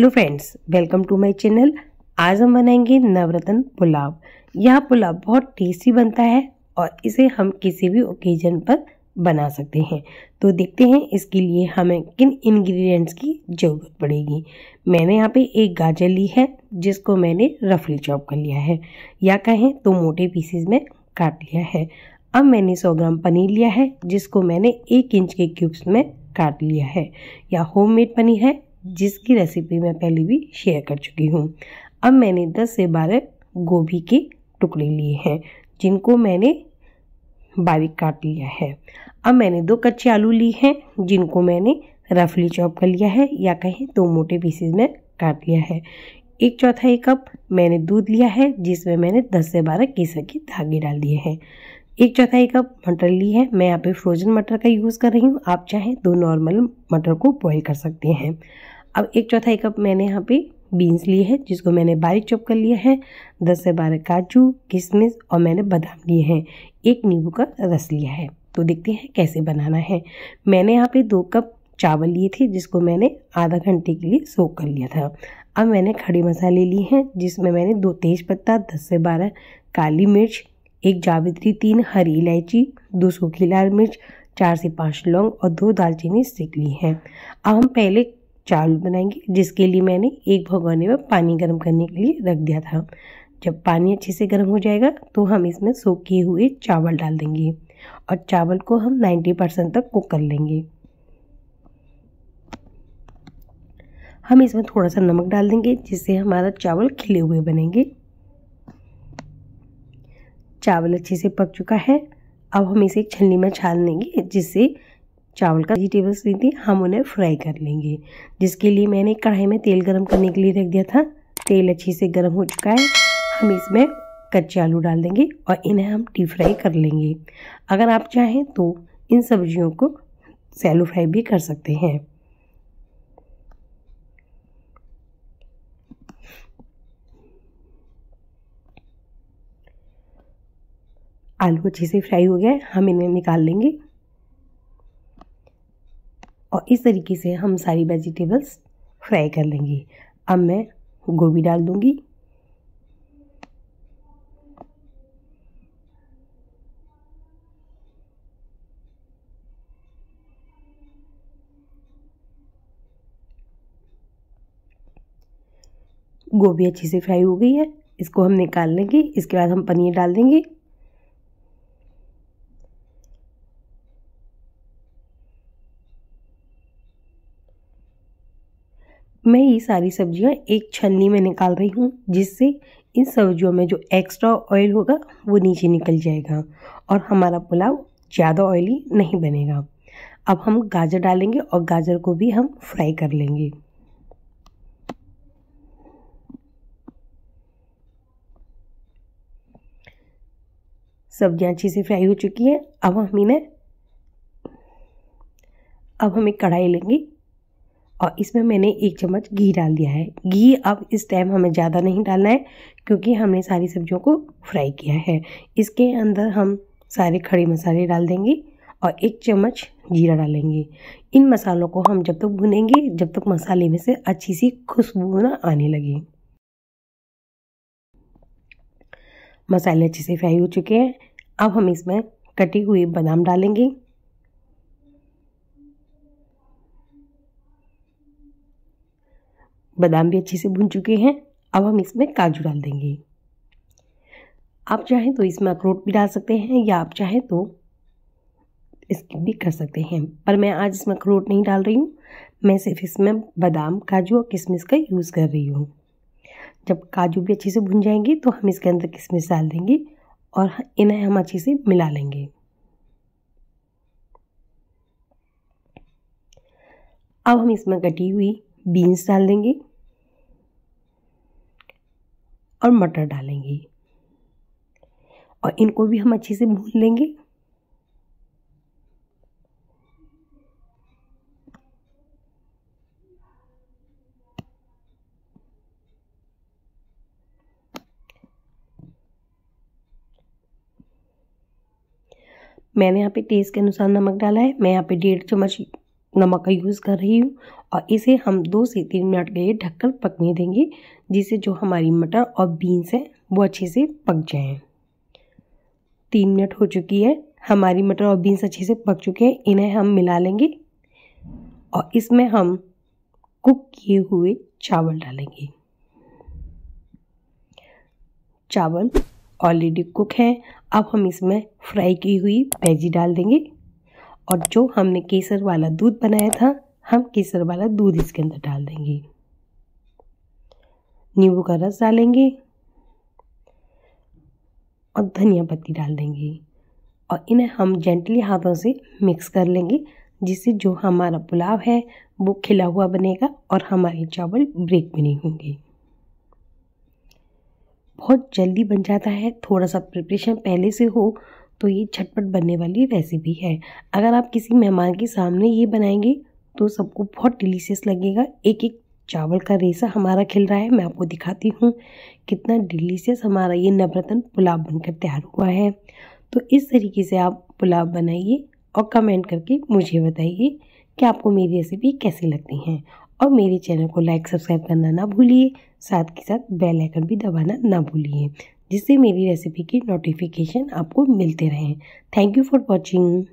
hello friends welcome to my channel आज हम बनाएंगे नवरत्न पुलाव यह पुलाव बहुत टेस्टी बनता है और इसे हम किसी भी ओकेजन पर बना सकते हैं तो देखते हैं इसके लिए हमें किन इंग्रेडिएंट्स की ज़रूरत पड़ेगी मैंने यहाँ पे एक गाजर ली है जिसको मैंने रफली चॉप कर लिया है या कहें तो मोटे पीसेस में काट लिया है अब मैंने सौ ग्राम पनीर लिया है जिसको मैंने एक इंच के क्यूब्स में काट लिया है या होममेड पनीर है जिसकी रेसिपी मैं पहले भी शेयर कर चुकी हूँ अब मैंने 10 से 12 गोभी के टुकड़े लिए हैं जिनको मैंने बारीक काट लिया है अब मैंने दो कच्चे आलू लिए हैं जिनको मैंने रफली चॉप कर लिया है या कहीं दो मोटे पीसेज में काट लिया है एक चौथा एक कप मैंने दूध लिया है जिसमें मैंने 10 से 12 केसर के धागे डाल दिए हैं एक चौथा एक कप मटर ली है मैं यहाँ पे फ्रोजन मटर का यूज़ कर रही हूँ आप चाहें दो नॉर्मल मटर को बॉईल कर सकते हैं अब एक चौथाई कप मैंने यहाँ पे बीन्स लिए हैं जिसको मैंने बारीक चॉप कर लिया है दस से बारह काजू किशमिश और मैंने बादाम लिए हैं एक नींबू का रस लिया है तो देखते हैं कैसे बनाना है मैंने यहाँ पे दो कप चावल लिए थे जिसको मैंने आधा घंटे के लिए सोख कर लिया था अब मैंने खड़े मसाले लिए हैं जिसमें मैंने दो तेज पत्ता दस से बारह काली मिर्च एक जावित्री तीन हरी इलायची दो सूखी लाल मिर्च चार से पाँच लौंग और दो दालचीनी सीख ली हैं अब हम पहले चावल बनाएंगे जिसके लिए मैंने एक भगवने में पानी गर्म करने के लिए रख दिया था जब पानी अच्छे से गर्म हो जाएगा तो हम इसमें सोखे हुए चावल डाल देंगे और चावल को हम 90 परसेंट तक कुक कर लेंगे हम इसमें थोड़ा सा नमक डाल देंगे जिससे हमारा चावल खिले हुए बनेंगे चावल अच्छे से पक चुका है अब हम इसे छलनी में छान लेंगे जिससे चावल का वेजिटेबल्स ली थी हम उन्हें फ्राई कर लेंगे जिसके लिए मैंने कढ़ाई में तेल गर्म करने के लिए रख दिया था तेल अच्छे से गर्म हो चुका है हम इसमें कच्चे आलू डाल देंगे और इन्हें हम डीप फ्राई कर लेंगे अगर आप चाहें तो इन सब्जियों को सैलो फ्राई भी कर सकते हैं आलू अच्छे से फ्राई हो है हम इन्हें निकाल लेंगे और इस तरीके से हम सारी वेजिटेबल्स फ्राई कर लेंगे अब मैं गोभी डाल दूँगी गोभी अच्छे से फ्राई हो गई है इसको हम निकाल लेंगे इसके बाद हम पनीर डाल देंगे मैं ये सारी सब्जियां एक छलनी में निकाल रही हूँ जिससे इन सब्जियों में जो एक्स्ट्रा ऑयल होगा वो नीचे निकल जाएगा और हमारा पुलाव ज़्यादा ऑयली नहीं बनेगा अब हम गाजर डालेंगे और गाजर को भी हम फ्राई कर लेंगे सब्जियाँ अच्छी से फ्राई हो चुकी हैं अब हम इन्हें अब हम एक कढ़ाई लेंगे और इसमें मैंने एक चम्मच घी डाल दिया है घी अब इस टाइम हमें ज़्यादा नहीं डालना है क्योंकि हमने सारी सब्जियों को फ्राई किया है इसके अंदर हम सारे खड़े मसाले डाल देंगे और एक चम्मच जीरा डालेंगे इन मसालों को हम जब तक भुनेंगे जब तक मसाले में से अच्छी सी खुशबू ना आने लगे मसाले अच्छे से फ्राई हो चुके हैं अब हम इसमें कटे हुई बादाम डालेंगे बादाम भी अच्छे से भून चुके हैं अब हम इसमें काजू डाल देंगे आप चाहें तो इसमें अखरोट भी डाल सकते हैं या आप चाहें तो स्किप भी कर सकते हैं पर मैं आज इसमें अखरोट नहीं डाल रही हूँ मैं सिर्फ इसमें बादाम काजू और किशमिश का यूज़ कर रही हूँ जब काजू भी अच्छे से भुन जाएंगे तो हम इसके अंदर किशमिश डाल देंगे और इन्हें हम अच्छे से मिला लेंगे अब हम इसमें कटी हुई बीन्स डाल देंगे और मटर डालेंगे और इनको भी हम अच्छे से भून लेंगे मैंने यहाँ पे टेस्ट के अनुसार नमक डाला है मैं यहाँ पे डेढ़ चम्मच नमक का यूज़ कर रही हूँ और इसे हम दो से तीन मिनट के लिए ढककर पकने देंगे जिससे जो हमारी मटर और बीन्स हैं वो अच्छे से पक जाएं तीन मिनट हो चुकी है हमारी मटर और बीन्स अच्छे से पक चुके हैं इन्हें हम मिला लेंगे और इसमें हम कुक किए हुए चावल डालेंगे चावल ऑलरेडी कुक हैं अब हम इसमें फ्राई की हुई पैजी डाल देंगे और जो हमने केसर वाला दूध बनाया था हम केसर वाला दूध इसके अंदर डाल देंगे नींबू का रस डालेंगे और धनिया पत्ती डाल देंगे और इन्हें हम जेंटली हाथों से मिक्स कर लेंगे जिससे जो हमारा पुलाव है वो खिला हुआ बनेगा और हमारे चावल ब्रेक भी नहीं होंगे बहुत जल्दी बन जाता है थोड़ा सा प्रिपरेशन पहले से हो तो ये झटपट बनने वाली रेसिपी है अगर आप किसी मेहमान के सामने ये बनाएंगे तो सबको बहुत डिलीशियस लगेगा एक एक चावल का रेसा हमारा खिल रहा है मैं आपको दिखाती हूँ कितना डिलीशियस हमारा ये नवरत्न पुलाव बनकर तैयार हुआ है तो इस तरीके से आप पुलाव बनाइए और कमेंट करके मुझे बताइए कि आपको मेरी रेसिपी कैसी लगती हैं और मेरे चैनल को लाइक सब्सक्राइब करना ना भूलिए साथ के साथ बेल आइकन भी दबाना ना भूलिए जिससे मेरी रेसिपी की नोटिफिकेशन आपको मिलते रहें थैंक यू फॉर वॉचिंग